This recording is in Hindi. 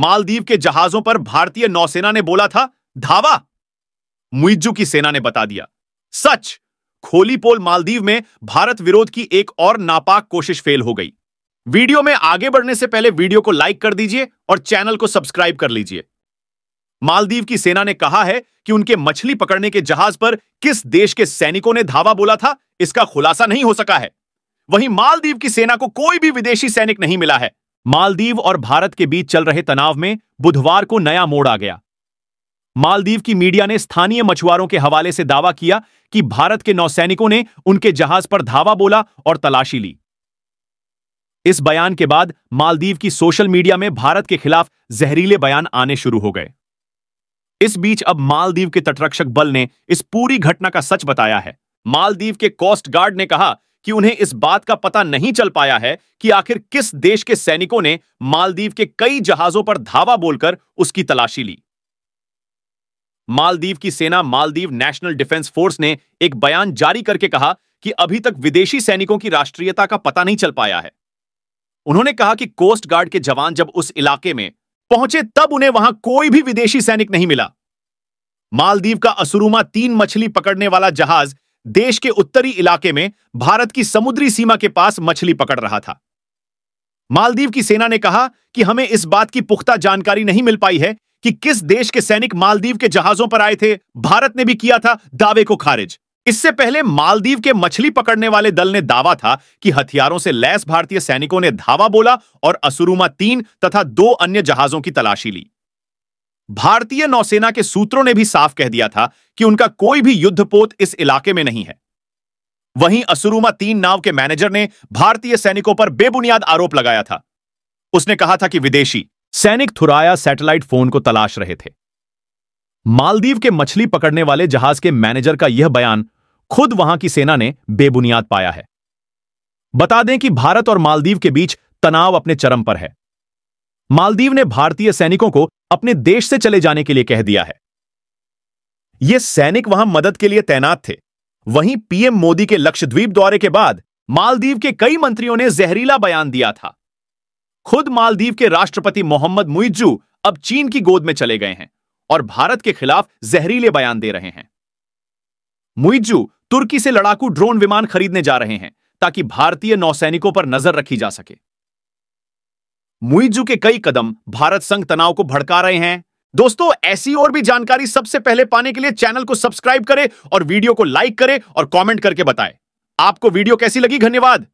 मालदीव के जहाजों पर भारतीय नौसेना ने बोला था धावा मुइजू की सेना ने बता दिया सच खोली पोल मालदीव में भारत विरोध की एक और नापाक कोशिश फेल हो गई वीडियो में आगे बढ़ने से पहले वीडियो को लाइक कर दीजिए और चैनल को सब्सक्राइब कर लीजिए मालदीव की सेना ने कहा है कि उनके मछली पकड़ने के जहाज पर किस देश के सैनिकों ने धावा बोला था इसका खुलासा नहीं हो सका है वहीं मालदीव की सेना को कोई भी विदेशी सैनिक नहीं मिला है मालदीव और भारत के बीच चल रहे तनाव में बुधवार को नया मोड़ आ गया मालदीव की मीडिया ने स्थानीय मछुआरों के हवाले से दावा किया कि भारत के नौसैनिकों ने उनके जहाज पर धावा बोला और तलाशी ली इस बयान के बाद मालदीव की सोशल मीडिया में भारत के खिलाफ जहरीले बयान आने शुरू हो गए इस बीच अब मालदीव के तटरक्षक बल ने इस पूरी घटना का सच बताया है मालदीव के कोस्ट गार्ड ने कहा कि उन्हें इस बात का पता नहीं चल पाया है कि आखिर किस देश के सैनिकों ने मालदीव के कई जहाजों पर धावा बोलकर उसकी तलाशी ली मालदीव की सेना मालदीव नेशनल डिफेंस फोर्स ने एक बयान जारी करके कहा कि अभी तक विदेशी सैनिकों की राष्ट्रीयता का पता नहीं चल पाया है उन्होंने कहा कि कोस्ट गार्ड के जवान जब उस इलाके में पहुंचे तब उन्हें वहां कोई भी विदेशी सैनिक नहीं मिला मालदीव का असुरुमा तीन मछली पकड़ने वाला जहाज देश के उत्तरी इलाके में भारत की समुद्री सीमा के पास मछली पकड़ रहा था मालदीव की सेना ने कहा कि हमें इस बात की पुख्ता जानकारी नहीं मिल पाई है कि किस देश के सैनिक मालदीव के जहाजों पर आए थे भारत ने भी किया था दावे को खारिज इससे पहले मालदीव के मछली पकड़ने वाले दल ने दावा था कि हथियारों से लैस भारतीय सैनिकों ने धावा बोला और असुरुमा तीन तथा दो अन्य जहाजों की तलाशी ली भारतीय नौसेना के सूत्रों ने भी साफ कह दिया था कि उनका कोई भी युद्धपोत इस इलाके में नहीं है वहीं असुरुमा तीन नाव के मैनेजर ने भारतीय सैनिकों पर बेबुनियाद आरोप लगाया था उसने कहा था कि विदेशी सैनिक थुराया सैटेलाइट फोन को तलाश रहे थे मालदीव के मछली पकड़ने वाले जहाज के मैनेजर का यह बयान खुद वहां की सेना ने बेबुनियाद पाया है बता दें कि भारत और मालदीव के बीच तनाव अपने चरम पर है मालदीव ने भारतीय सैनिकों को अपने देश से चले जाने के लिए कह दिया है ये सैनिक वहां मदद के लिए तैनात थे वहीं पीएम मोदी के लक्षद्वीप दौरे के बाद मालदीव के कई मंत्रियों ने जहरीला बयान दिया था खुद मालदीव के राष्ट्रपति मोहम्मद मुइज्जू अब चीन की गोद में चले गए हैं और भारत के खिलाफ जहरीले बयान दे रहे हैं मुइजू तुर्की से लड़ाकू ड्रोन विमान खरीदने जा रहे हैं ताकि भारतीय नौसैनिकों पर नजर रखी जा सके मुइजू के कई कदम भारत संघ तनाव को भड़का रहे हैं दोस्तों ऐसी और भी जानकारी सबसे पहले पाने के लिए चैनल को सब्सक्राइब करें और वीडियो को लाइक करें और कमेंट करके बताएं आपको वीडियो कैसी लगी धन्यवाद